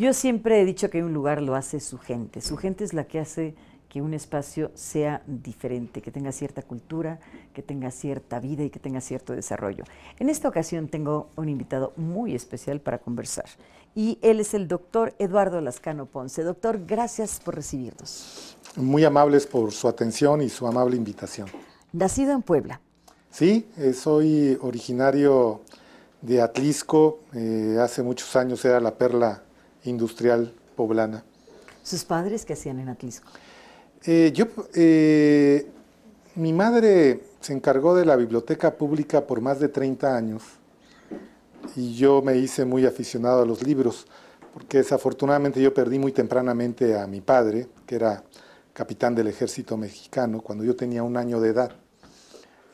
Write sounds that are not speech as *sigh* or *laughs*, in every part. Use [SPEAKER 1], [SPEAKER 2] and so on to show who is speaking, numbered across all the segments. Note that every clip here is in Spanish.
[SPEAKER 1] Yo siempre he dicho que un lugar lo hace su gente. Su gente es la que hace que un espacio sea diferente, que tenga cierta cultura, que tenga cierta vida y que tenga cierto desarrollo. En esta ocasión tengo un invitado muy especial para conversar y él es el doctor Eduardo Lascano Ponce. Doctor, gracias por recibirnos.
[SPEAKER 2] Muy amables por su atención y su amable invitación. Nacido en Puebla. Sí, eh, soy originario de Atlisco, eh, hace muchos años era la perla industrial poblana. ¿Sus padres qué hacían en Atlisco? Eh, yo, eh, mi madre se encargó de la biblioteca pública por más de 30 años y yo me hice muy aficionado a los libros, porque desafortunadamente yo perdí muy tempranamente a mi padre, que era capitán del ejército mexicano, cuando yo tenía un año de edad.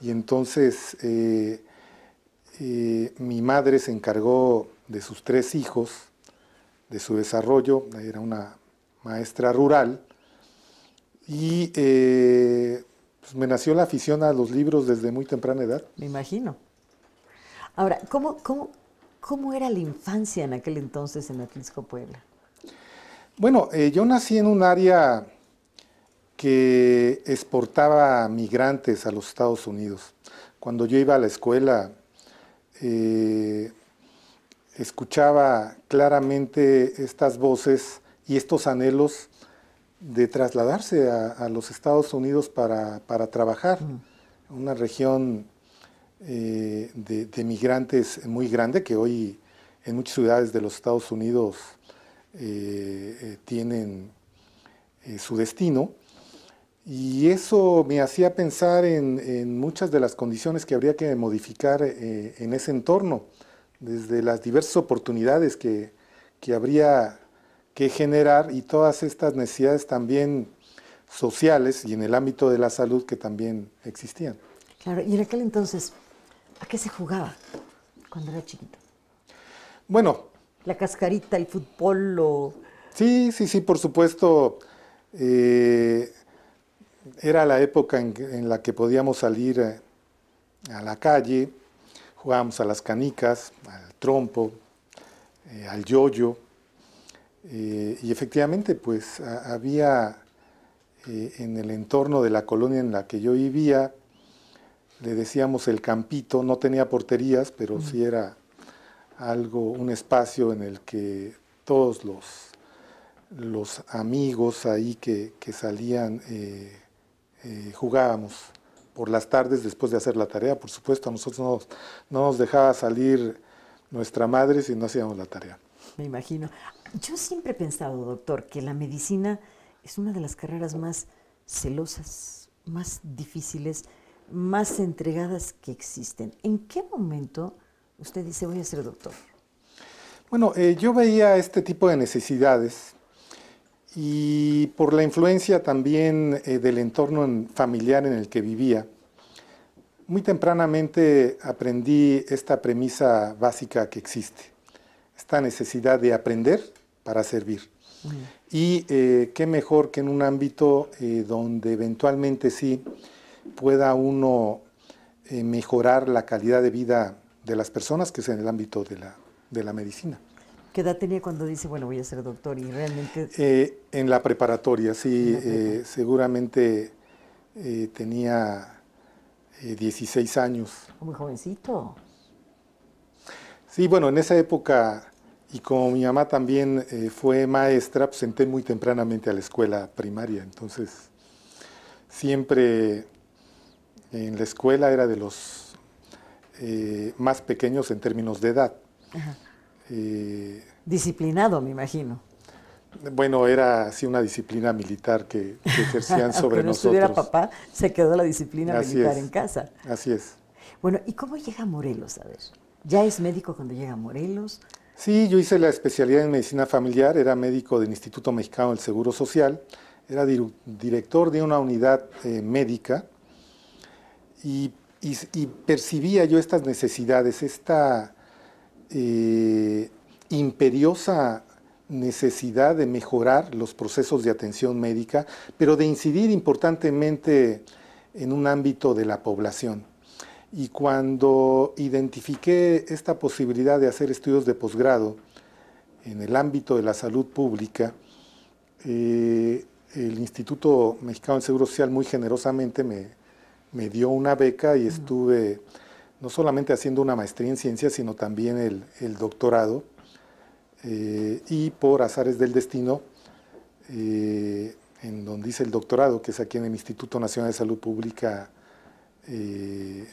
[SPEAKER 2] Y entonces eh, mi madre se encargó de sus tres hijos, de su desarrollo, era una maestra rural, y eh, pues, me nació la afición a los libros desde muy temprana edad.
[SPEAKER 1] Me imagino. Ahora, ¿cómo, cómo, era la infancia en aquel entonces en Atlisco, Puebla?
[SPEAKER 2] Bueno, eh, yo nací en un área que exportaba migrantes a los Estados Unidos. Cuando yo iba a la escuela, eh, escuchaba claramente estas voces y estos anhelos de trasladarse a, los Estados Unidos para, trabajar. Mm. Una región eh, de, migrantes muy grande que hoy en muchas ciudades de los Estados Unidos eh, eh, tienen su destino. Y eso me hacía pensar en, en, muchas de las condiciones que habría que modificar en ese entorno desde las diversas oportunidades que, habría que generar y todas estas necesidades también sociales y en el ámbito de la salud que también existían.
[SPEAKER 1] Claro, y en aquel entonces, ¿a qué se jugaba cuando era chiquito?
[SPEAKER 2] Bueno. La
[SPEAKER 1] cascarita, el fútbol, o...
[SPEAKER 2] Sí, sí, sí, por supuesto. Eh, era la época en, la que podíamos salir eh, a la calle, Jugábamos a las canicas, al trompo, eh, al yoyo, eh, y efectivamente pues había eh, en el entorno de la colonia en la que yo vivía, le decíamos el campito, no tenía porterías, pero sí era algo, un espacio en el que todos los, los amigos ahí que, salían jugábamos por las tardes después de hacer la tarea. Por supuesto, a nosotros no, nos dejaba salir nuestra madre si no hacíamos la tarea.
[SPEAKER 1] Me imagino. Yo siempre he pensado, doctor, que la medicina es una de las carreras más celosas, más difíciles, más entregadas que existen. ¿En qué momento usted dice voy a ser doctor?
[SPEAKER 2] Bueno, eh, yo veía este tipo de necesidades y por la influencia también eh, del entorno familiar en el que vivía, muy tempranamente aprendí esta premisa básica que existe, esta necesidad de aprender para servir. Y eh, qué mejor que en un ámbito eh, donde eventualmente sí pueda uno mejorar la calidad de vida de las personas, que es en el ámbito de la medicina.
[SPEAKER 1] ¿Qué edad tenía cuando dice, bueno, voy a ser doctor y realmente...
[SPEAKER 2] Eh, en la preparatoria, sí, eh, seguramente eh, tenía 16 años.
[SPEAKER 1] Muy jovencito.
[SPEAKER 2] Sí, bueno, en esa época, y como mi mamá también fue maestra, pues entré muy tempranamente a la escuela primaria, entonces siempre en la escuela era de los más pequeños en términos de edad. Ajá. Eh,
[SPEAKER 1] Disciplinado, me imagino.
[SPEAKER 2] Bueno, era así una disciplina militar que, ejercían *laughs* sobre no estuviera papá,
[SPEAKER 1] se quedó la disciplina militar en casa. Así es. Bueno, ¿y cómo llega Morelos? A ver, ¿ya es médico cuando llega Morelos?
[SPEAKER 2] Sí, yo hice la especialidad en medicina familiar, era médico del Instituto Mexicano del Seguro Social, era director de una unidad eh, médica y, percibía yo estas necesidades, esta eh, imperiosa necesidad de mejorar los procesos de atención médica, pero de incidir importantemente en un ámbito de la población. Y cuando identifiqué esta posibilidad de hacer estudios de posgrado en el ámbito de la salud pública, eh, el Instituto Mexicano del Seguro Social muy generosamente me dio una beca y estuve no solamente haciendo una maestría en ciencias, sino también el, doctorado. Eh, y por azares del destino, eh, en donde hice el doctorado, que es aquí en el Instituto Nacional de Salud Pública, eh,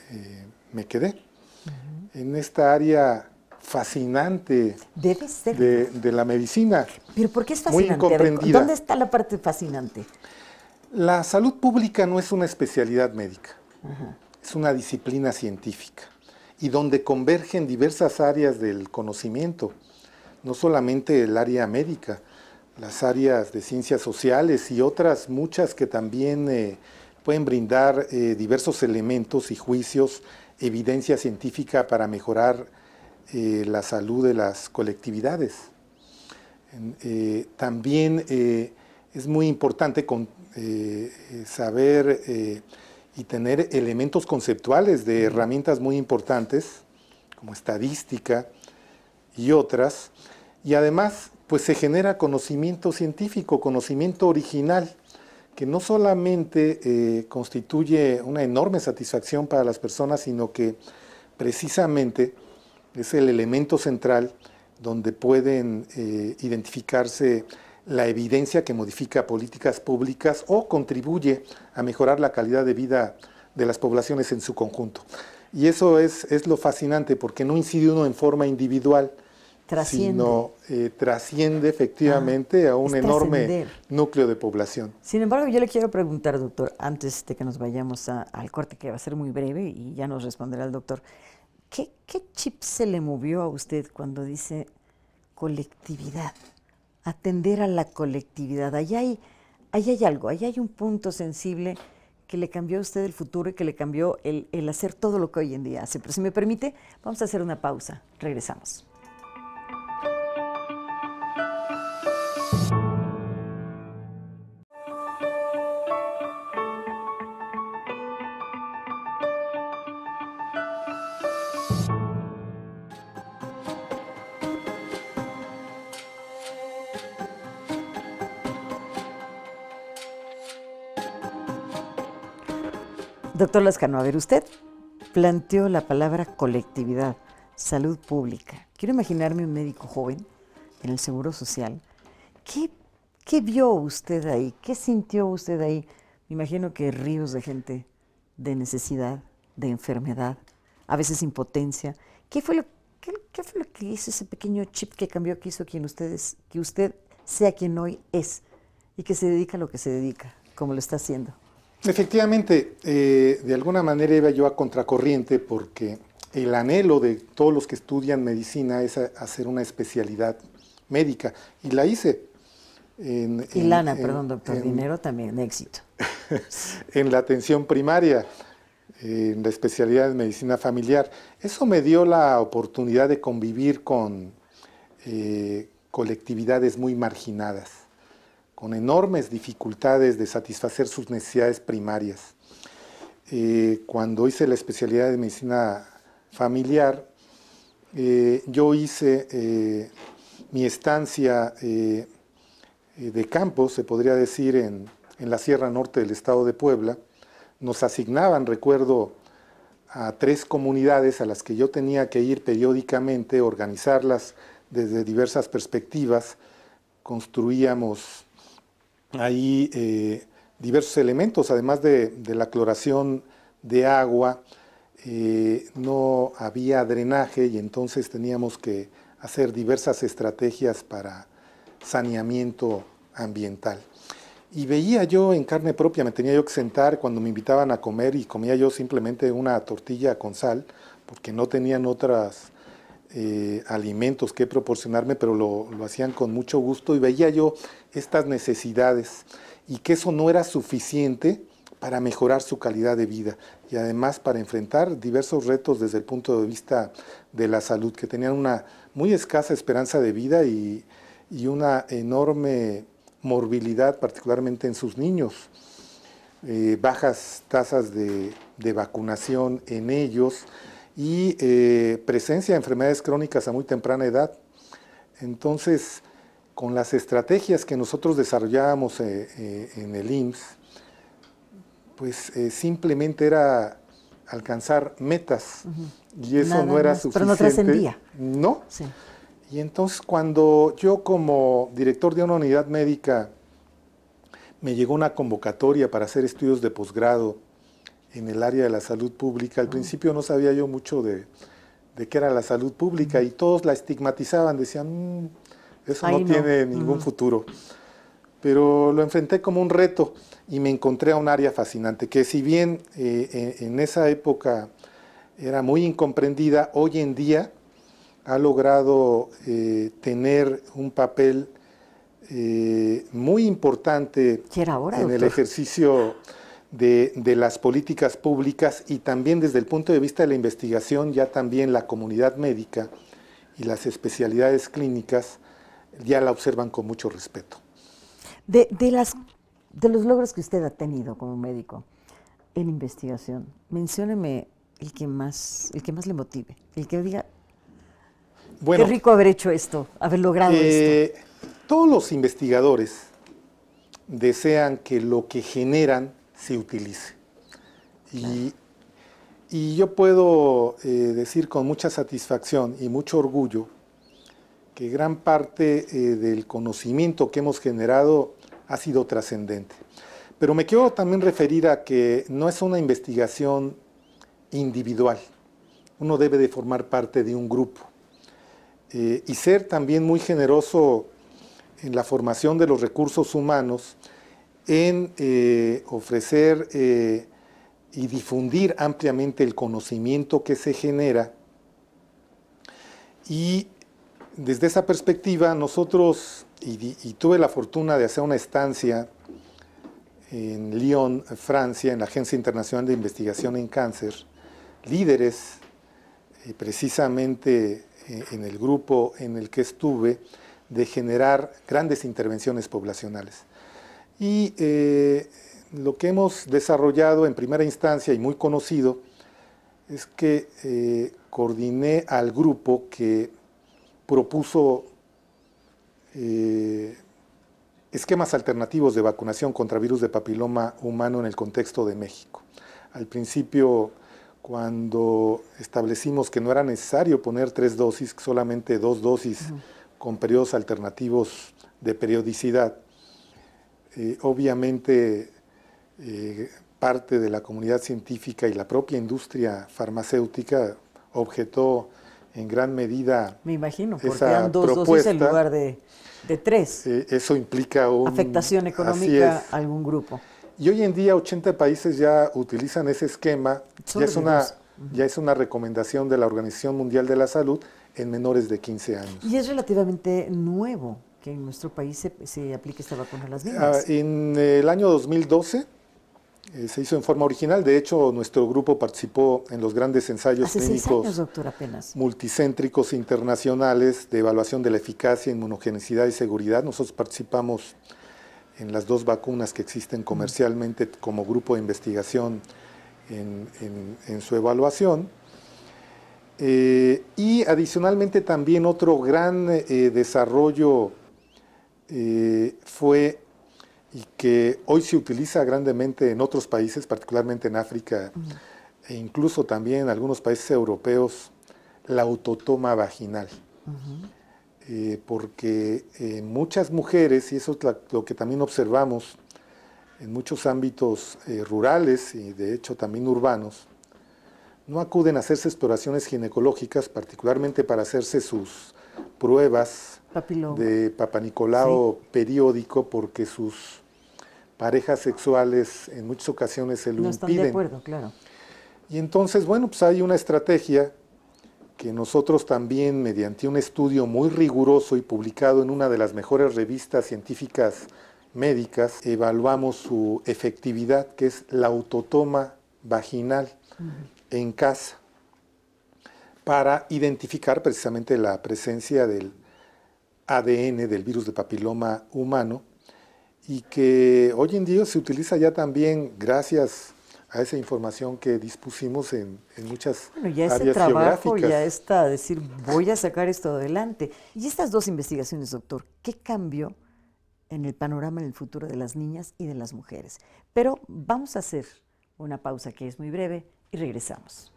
[SPEAKER 2] me quedé. En esta área fascinante De, la medicina.
[SPEAKER 1] ¿Pero por qué es fascinante? Muy ¿Dónde está la parte fascinante?
[SPEAKER 2] La salud pública no es una especialidad médica es una disciplina científica y donde convergen diversas áreas del conocimiento, no solamente el área médica, las áreas de ciencias sociales y otras muchas que también eh, pueden brindar eh, diversos elementos y juicios, evidencia científica para mejorar eh, la salud de las colectividades. también es muy importante saber y tener elementos conceptuales de herramientas muy importantes, como estadística y otras, y además pues se genera conocimiento científico, conocimiento original, que no solamente eh, constituye una enorme satisfacción para las personas, sino que precisamente es el elemento central donde pueden eh, identificarse la evidencia que modifica políticas públicas o contribuye a mejorar la calidad de vida de las poblaciones en su conjunto. Y eso es, lo fascinante, porque no incide uno en forma individual, sino eh, trasciende efectivamente ah, a un enorme núcleo de población.
[SPEAKER 1] Sin embargo, yo le quiero preguntar, doctor, antes de que nos vayamos al corte, que va a ser muy breve y ya nos responderá el doctor, qué chip se le movió a usted cuando dice colectividad? atender a la colectividad. Allá hay, ahí hay algo, ahí hay un punto sensible que le cambió a usted el futuro y que le cambió el, el hacer todo lo que hoy en día hace. Pero si me permite, vamos a hacer una pausa. Regresamos. Doctor Lascano, a ver, usted planteó la palabra colectividad, salud pública. Quiero imaginarme un médico joven en el Seguro Social. ¿Qué, vio usted ahí? ¿Qué sintió usted ahí? Me imagino que ríos de gente de necesidad, de enfermedad, a veces impotencia. ¿Qué fue lo, que hizo ese pequeño chip que cambió, que hizo quien ustedes, que usted sea quien hoy es y que se dedica a lo que se dedica, como lo está haciendo?
[SPEAKER 2] Efectivamente, eh, de alguna manera iba yo a contracorriente porque el anhelo de todos los que estudian medicina es hacer una especialidad médica y la hice. En, y lana, perdón, doctor, dinero también, éxito. *laughs* en la atención primaria, en la especialidad de medicina familiar. Eso me dio la oportunidad de convivir con eh, colectividades muy marginadas con enormes dificultades de satisfacer sus necesidades primarias. Eh, cuando hice la especialidad de medicina familiar, eh, yo hice eh, mi estancia de campo, se podría decir, en, en la Sierra Norte del Estado de Puebla. Nos asignaban, recuerdo, a tres comunidades a las que yo tenía que ir periódicamente, organizarlas desde diversas perspectivas. Construíamos ahí eh, diversos elementos, además de, la cloración de agua, eh, no había drenaje y entonces teníamos que hacer diversas estrategias para saneamiento ambiental. Y veía yo en carne propia, me tenía yo que sentar cuando me invitaban a comer y comía yo simplemente una tortilla con sal, porque no tenían otros eh, alimentos que proporcionarme, pero lo, hacían con mucho gusto y veía yo estas necesidades y que eso no era suficiente para mejorar su calidad de vida y además para enfrentar diversos retos desde el punto de vista de la salud, que tenían una muy escasa esperanza de vida y, una enorme morbilidad, particularmente en sus niños, eh, bajas tasas de, vacunación en ellos y eh, presencia de enfermedades crónicas a muy temprana edad. Entonces, con las estrategias que nosotros desarrollábamos eh, eh, en el IMSS, pues eh, simplemente era alcanzar metas y eso no era suficiente. Pero no trascendía. No. Sí. Y entonces cuando yo como director de una unidad médica me llegó una convocatoria para hacer estudios de posgrado en el área de la salud pública, al ah. principio no sabía yo mucho de, qué era la salud pública y todos la estigmatizaban, decían, mm, eso no, tiene ningún mm. futuro. Pero lo enfrenté como un reto y me encontré a un área fascinante, que si bien eh, eh, en esa época era muy incomprendida, hoy en día ha logrado eh, tener un papel muy importante en el ejercicio de, las políticas públicas y también desde el punto de vista de la investigación, ya también la comunidad médica y las especialidades clínicas ya la observan con mucho respeto.
[SPEAKER 1] De, las, de los logros que usted ha tenido como médico en investigación, mencióneme el que más, el que más le motive, el que diga, qué rico haber hecho esto, haber logrado eh,
[SPEAKER 2] esto. Todos los investigadores desean que lo que generan se utilice. Y, yo puedo eh, decir con mucha satisfacción y mucho orgullo que gran parte eh, del conocimiento que hemos generado ha sido trascendente. Pero me quiero también referir a que no es una investigación individual. Uno debe de formar parte de un grupo eh, y ser también muy generoso en la formación de los recursos humanos, en eh, ofrecer y difundir ampliamente el conocimiento que se genera y desde esa perspectiva, nosotros, y, tuve la fortuna de hacer una estancia en Lyon, Francia, en la Agencia Internacional de Investigación en Cáncer, líderes, eh, precisamente eh, en el grupo en el que estuve, de generar grandes intervenciones poblacionales. Y eh, lo que hemos desarrollado en primera instancia y muy conocido es que coordiné al grupo que propuso eh, esquemas alternativos de vacunación contra virus de papiloma humano en el contexto de México. Al principio, cuando establecimos que no era necesario poner tres dosis, solamente dos dosis con periodos alternativos de periodicidad, eh, obviamente eh, parte de la comunidad científica y la propia industria farmacéutica objetó en gran medida. Me imagino, porque esa dos dosis en lugar de, tres. eso implica una afectación económica a algún grupo. Y hoy en día 80 países ya utilizan ese esquema, ya es, una, ya es una recomendación de la Organización Mundial de la Salud en menores de 15 años.
[SPEAKER 1] Y es relativamente nuevo que en nuestro país se, aplique esta vacuna a las niñas. Ah,
[SPEAKER 2] en el año 2012 eh, se hizo en forma original. De hecho, nuestro grupo participó en los grandes ensayos clínicos multicéntricos internacionales de evaluación de la eficacia, inmunogenicidad y seguridad. Nosotros participamos en las dos vacunas que existen comercialmente como grupo de investigación en, su evaluación. Eh, y adicionalmente también otro gran eh, desarrollo fue y que hoy se utiliza grandemente en otros países, particularmente en África e incluso también en algunos países europeos, la autotoma vaginal. Eh, porque eh, muchas mujeres, y eso es lo que también observamos en muchos ámbitos eh, rurales y de hecho también urbanos, no acuden a hacerse exploraciones ginecológicas, particularmente para hacerse sus pruebas de Papanicolao periódico, porque sus parejas sexuales en muchas ocasiones se lo impiden. de acuerdo, claro. Y entonces, bueno, pues hay una estrategia que nosotros también, mediante un estudio muy riguroso y publicado en una de las mejores revistas científicas médicas, evaluamos su efectividad, que es la autotoma vaginal en casa, para identificar precisamente la presencia del ADN del virus de papiloma humano y que hoy en día se utiliza ya también gracias a esa información que dispusimos en, muchas bueno, ese trabajo geográficas. ya
[SPEAKER 1] está, decir, voy a sacar esto adelante. Y estas dos investigaciones, doctor, ¿qué cambio en el panorama en el futuro de las niñas y de las mujeres? Pero vamos a hacer una pausa que es muy breve y regresamos.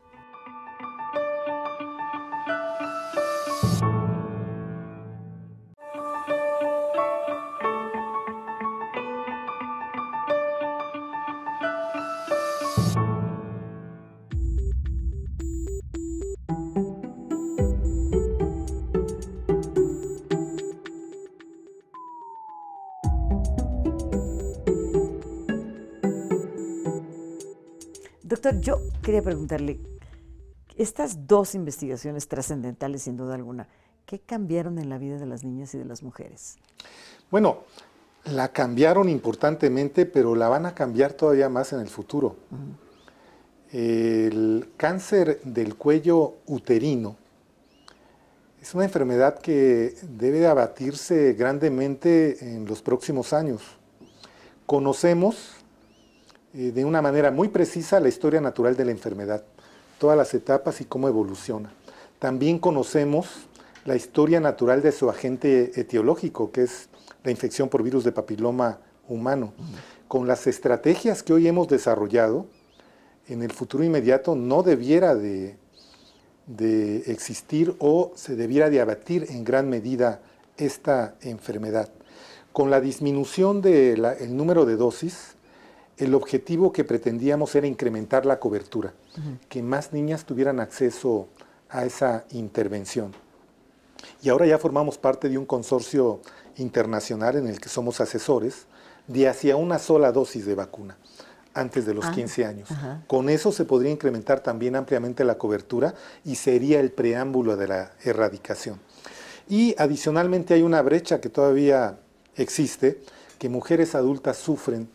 [SPEAKER 1] Doctor, yo quería preguntarle, estas dos investigaciones trascendentales, sin duda alguna, ¿qué cambiaron en la vida de las niñas y de las mujeres?
[SPEAKER 2] Bueno, la cambiaron importantemente, pero la van a cambiar todavía más en el futuro. El cáncer del cuello uterino es una enfermedad que debe abatirse grandemente en los próximos años. Conocemos eh, de una manera muy precisa la historia natural de la enfermedad, todas las etapas y cómo evoluciona. También conocemos la historia natural de su agente etiológico, que es la infección por virus de papiloma humano. Con las estrategias que hoy hemos desarrollado, en el futuro inmediato no debiera de, existir o se debiera de abatir en gran medida esta enfermedad. Con la disminución del número de dosis, el objetivo que pretendíamos era incrementar la cobertura, que más niñas tuvieran acceso a esa intervención. Y ahora ya formamos parte de un consorcio internacional en el que somos asesores de hacia una sola dosis de vacuna antes de los 15 ah, años. Con eso se podría incrementar también ampliamente la cobertura y sería el preámbulo de la erradicación. Y adicionalmente hay una brecha que todavía existe, que mujeres adultas sufren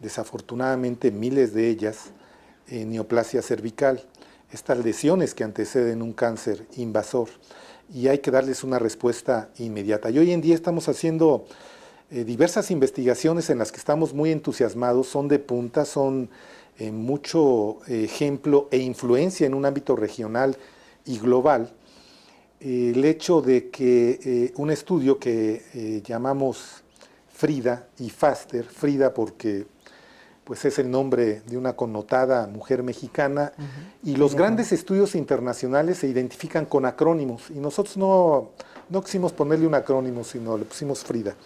[SPEAKER 2] desafortunadamente miles de ellas, en eh, neoplasia cervical, estas lesiones que anteceden un cáncer invasor. Y hay que darles una respuesta inmediata. Y hoy en día estamos haciendo eh, diversas investigaciones en las que estamos muy entusiasmados, son de punta, son eh, mucho ejemplo e influencia en un ámbito regional y global. el hecho de que un estudio que llamamos Frida y Faster, Frida porque pues es el nombre de una connotada mujer mexicana, y los grandes estudios internacionales se identifican con acrónimos, y nosotros no, no quisimos ponerle un acrónimo, sino le pusimos Frida.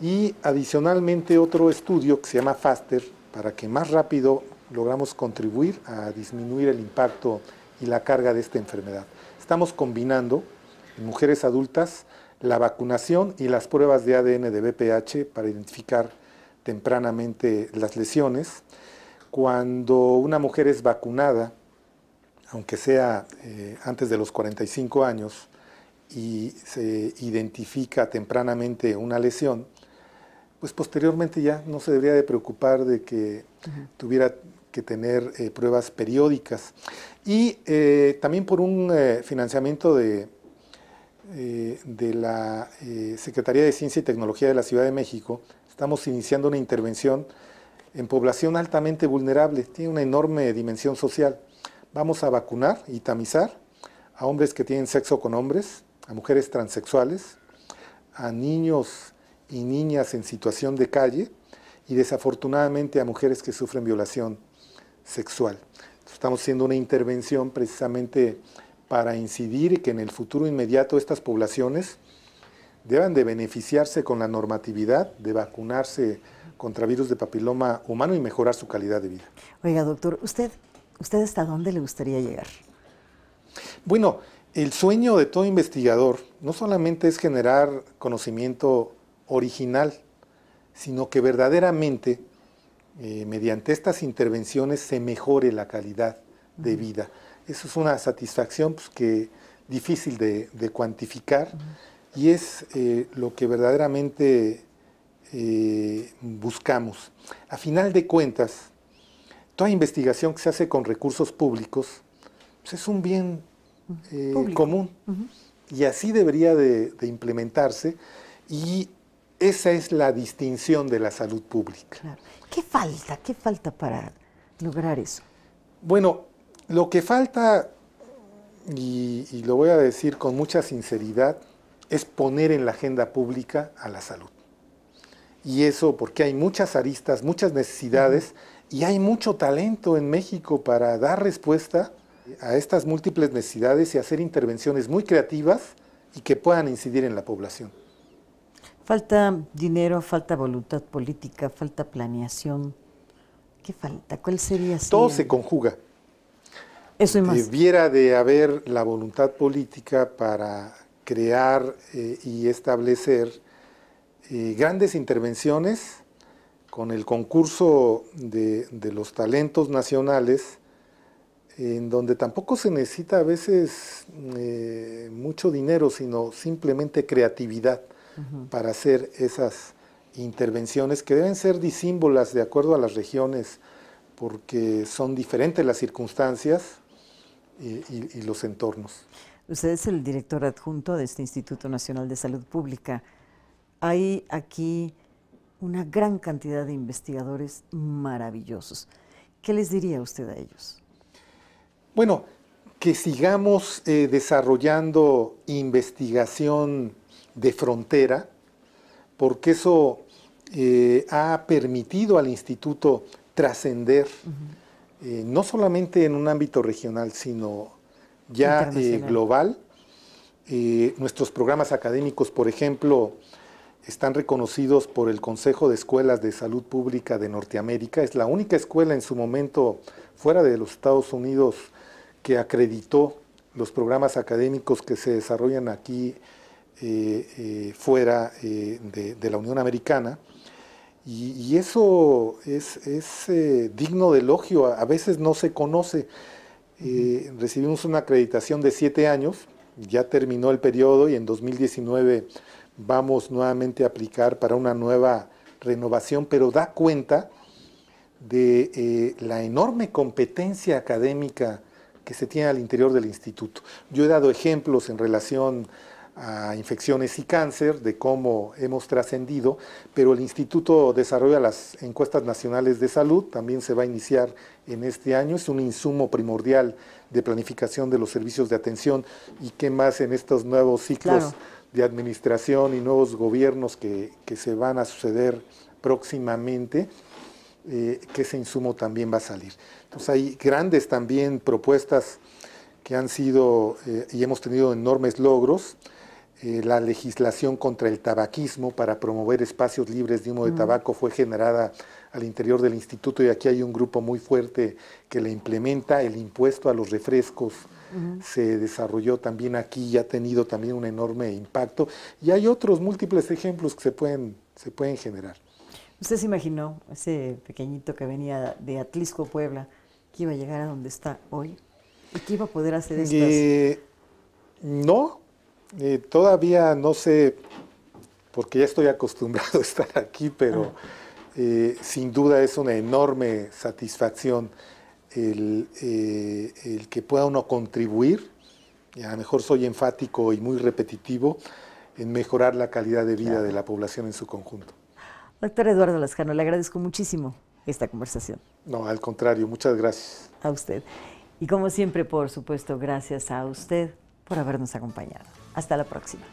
[SPEAKER 2] Y adicionalmente otro estudio que se llama FASTER, para que más rápido logramos contribuir a disminuir el impacto y la carga de esta enfermedad. Estamos combinando en mujeres adultas la vacunación y las pruebas de ADN de BPH para identificar tempranamente las lesiones. Cuando una mujer es vacunada, aunque sea eh, antes de los 45 años, y se identifica tempranamente una lesión, pues posteriormente ya no se debería de preocupar de que tuviera que tener eh, pruebas periódicas. Y eh, también por un financiamiento de, de la Secretaría de Ciencia y Tecnología de la Ciudad de México, Estamos iniciando una intervención en población altamente vulnerable, tiene una enorme dimensión social. Vamos a vacunar y tamizar a hombres que tienen sexo con hombres, a mujeres transexuales, a niños y niñas en situación de calle y desafortunadamente a mujeres que sufren violación sexual. Estamos haciendo una intervención precisamente para incidir que en el futuro inmediato estas poblaciones deben de beneficiarse con la normatividad de vacunarse contra virus de papiloma humano y mejorar su calidad de vida.
[SPEAKER 1] Oiga, doctor, ¿usted, usted hasta dónde le gustaría llegar?
[SPEAKER 2] Bueno, el sueño de todo investigador no solamente es generar conocimiento original, sino que verdaderamente eh, mediante estas intervenciones se mejore la calidad de vida. Eso es una satisfacción pues, que difícil de, cuantificar y es eh, lo que verdaderamente eh, buscamos. A final de cuentas, toda investigación que se hace con recursos públicos pues, es un bien eh, común y así debería de, implementarse y esa es la distinción de la salud pública. ¿Qué falta? ¿Qué falta para lograr eso? Bueno, lo que falta, y lo voy a decir con mucha sinceridad, es poner en la agenda pública a la salud. Y eso porque hay muchas aristas, muchas necesidades y hay mucho talento en México para dar respuesta a estas múltiples necesidades y hacer intervenciones muy creativas y que puedan incidir en la población.
[SPEAKER 1] Falta dinero, falta voluntad política, falta planeación. ¿Qué falta? ¿Cuál sería? Todo se conjuga.
[SPEAKER 2] Eso y más. Debiera de haber la voluntad política para crear eh, y establecer eh, grandes intervenciones con el concurso de, los talentos nacionales, en donde tampoco se necesita a veces eh, mucho dinero, sino simplemente creatividad para hacer esas intervenciones que deben ser disímbolas de acuerdo a las regiones, porque son diferentes las circunstancias y los entornos.
[SPEAKER 1] Usted es el director adjunto de este Instituto Nacional de Salud Pública. Hay aquí una gran cantidad de investigadores maravillosos. ¿Qué les diría usted a
[SPEAKER 2] ellos? Bueno, que sigamos eh, desarrollando investigación de frontera, porque eso eh, ha permitido al instituto trascender, eh, no solamente en un ámbito regional, sino
[SPEAKER 1] ya eh,
[SPEAKER 2] global. Eh, nuestros programas académicos, por ejemplo, están reconocidos por el Consejo de Escuelas de Salud Pública de Norteamérica. Es la única escuela en su momento fuera de los Estados Unidos que acreditó los programas académicos que se desarrollan aquí eh, fuera de, la Unión Americana. Y, eso es, digno de elogio, a veces no se conoce recibimos una acreditación de siete años, ya terminó el periodo y en 2019 vamos nuevamente a aplicar para una nueva renovación, pero da cuenta de eh, la enorme competencia académica que se tiene al interior del instituto. Yo he dado ejemplos en relación a infecciones y cáncer, de cómo hemos trascendido, pero el Instituto desarrolla las encuestas nacionales de salud, también se va a iniciar en este año, es un insumo primordial de planificación de los servicios de atención y qué más en estos nuevos ciclos de administración y nuevos gobiernos que, se van a suceder próximamente. Eh, que ese insumo también va a salir. Entonces hay grandes también propuestas que han sido eh, y hemos tenido enormes logros. Eh, la legislación contra el tabaquismo para promover espacios libres de humo de mm. tabaco fue generada al interior del instituto y aquí hay un grupo muy fuerte que la implementa. El impuesto a los refrescos se desarrolló también aquí y ha tenido también un enorme impacto. Y hay otros múltiples ejemplos que se pueden, se pueden generar.
[SPEAKER 1] ¿Usted se imaginó ese pequeñito que venía de Atlisco, Puebla, que iba a llegar a donde está hoy y iba a poder hacer estas... Eh,
[SPEAKER 2] no, todavía no sé, porque ya estoy acostumbrado *laughs* a estar aquí, pero eh, sin duda es una enorme satisfacción eh, el, que pueda uno contribuir, y a lo mejor soy enfático y muy repetitivo, en mejorar la calidad de vida de la población en su conjunto.
[SPEAKER 1] Doctor Eduardo Lascano, le agradezco muchísimo esta conversación.
[SPEAKER 2] No, al contrario, muchas gracias. A
[SPEAKER 1] usted. Y como siempre, por supuesto, gracias a usted por habernos acompañado. Hasta la próxima.